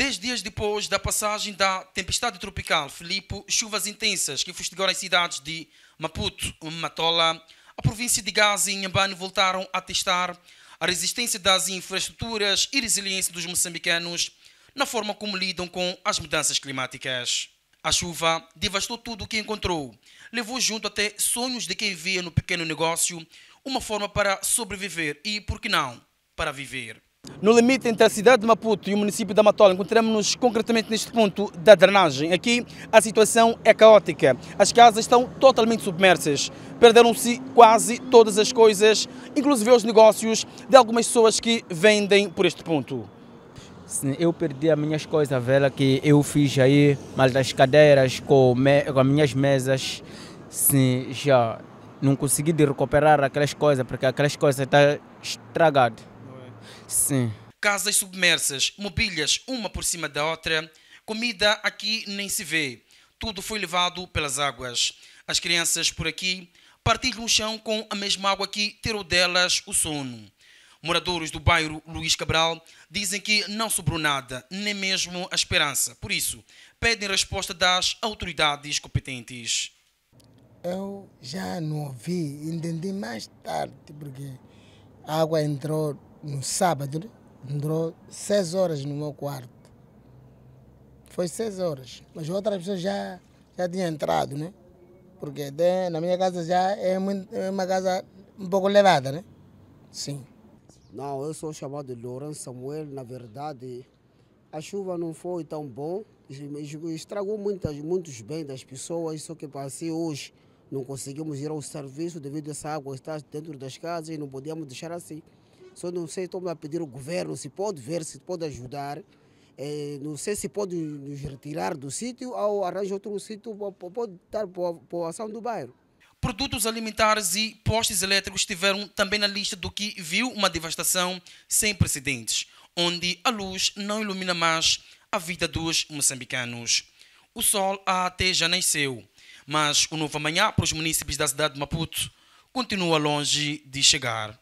Dez dias depois da passagem da tempestade tropical Filipe, chuvas intensas que fustigaram as cidades de Maputo, Matola, a província de Gaza e Inhambane voltaram a testar a resistência das infraestruturas e resiliência dos moçambicanos na forma como lidam com as mudanças climáticas. A chuva devastou tudo o que encontrou, levou junto até sonhos de quem via no pequeno negócio uma forma para sobreviver e, por que não, para viver. No limite entre a cidade de Maputo e o município de Amatola, encontramos-nos concretamente neste ponto da drenagem. Aqui a situação é caótica. As casas estão totalmente submersas. Perderam-se quase todas as coisas, inclusive os negócios de algumas pessoas que vendem por este ponto. Eu perdi as minhas coisas, a vela que eu fiz aí, mas as cadeiras com, com as minhas mesas, sim, já não consegui recuperar aquelas coisas, porque aquelas coisas estão tá estragadas. Sim. Casas submersas, mobílias uma por cima da outra, comida aqui nem se vê. Tudo foi levado pelas águas. As crianças por aqui partilham o chão com a mesma água que tirou delas o sono. Moradores do bairro Luís Cabral dizem que não sobrou nada, nem mesmo a esperança. Por isso, pedem resposta das autoridades competentes. Eu já não ouvi, entendi mais tarde, porque a água entrou no sábado, né? durou seis horas no meu quarto. Foi seis horas. Mas outras pessoas já, já tinham entrado, né? Porque na minha casa já é, muito, é, uma casa um pouco elevada, né? Sim. Não, eu sou chamado Lourenço Samuel. Na verdade, a chuva não foi tão bom. Estragou muitas, muitos bens das pessoas, só que passei hoje. Não conseguimos ir ao serviço devido a essa água estar dentro das casas e não podíamos deixar assim. Só não sei, estou a pedir ao governo se pode ver, se pode ajudar. É, não sei se pode nos retirar do sítio ou arranjar outro sítio, para a população do bairro. Produtos alimentares e postes elétricos estiveram também na lista do que viu uma devastação sem precedentes, onde a luz não ilumina mais a vida dos moçambicanos. O sol até já nasceu, mas o novo amanhã para os municípios da cidade de Maputo continua longe de chegar.